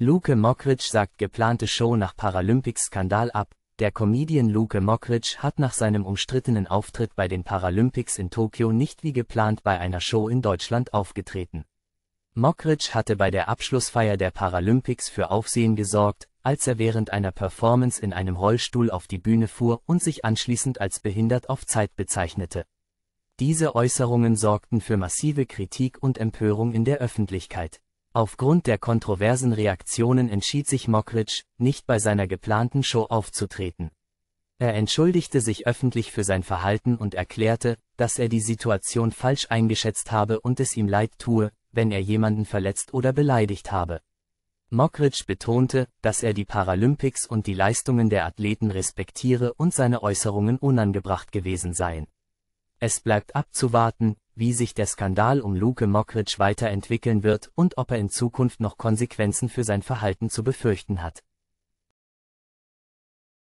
Luke Mockridge sagt geplante Show nach Paralympics-Skandal ab. Der Comedian Luke Mockridge hat nach seinem umstrittenen Auftritt bei den Paralympics in Tokio nicht wie geplant bei einer Show in Deutschland aufgetreten. Mockridge hatte bei der Abschlussfeier der Paralympics für Aufsehen gesorgt, als er während einer Performance in einem Rollstuhl auf die Bühne fuhr und sich anschließend als behindert auf Zeit bezeichnete. Diese Äußerungen sorgten für massive Kritik und Empörung in der Öffentlichkeit. Aufgrund der kontroversen Reaktionen entschied sich Mockridge, nicht bei seiner geplanten Show aufzutreten. Er entschuldigte sich öffentlich für sein Verhalten und erklärte, dass er die Situation falsch eingeschätzt habe und es ihm leid tue, wenn er jemanden verletzt oder beleidigt habe. Mockridge betonte, dass er die Paralympics und die Leistungen der Athleten respektiere und seine Äußerungen unangebracht gewesen seien. Es bleibt abzuwarten, wie sich der Skandal um Luke Mockridge weiterentwickeln wird und ob er in Zukunft noch Konsequenzen für sein Verhalten zu befürchten hat.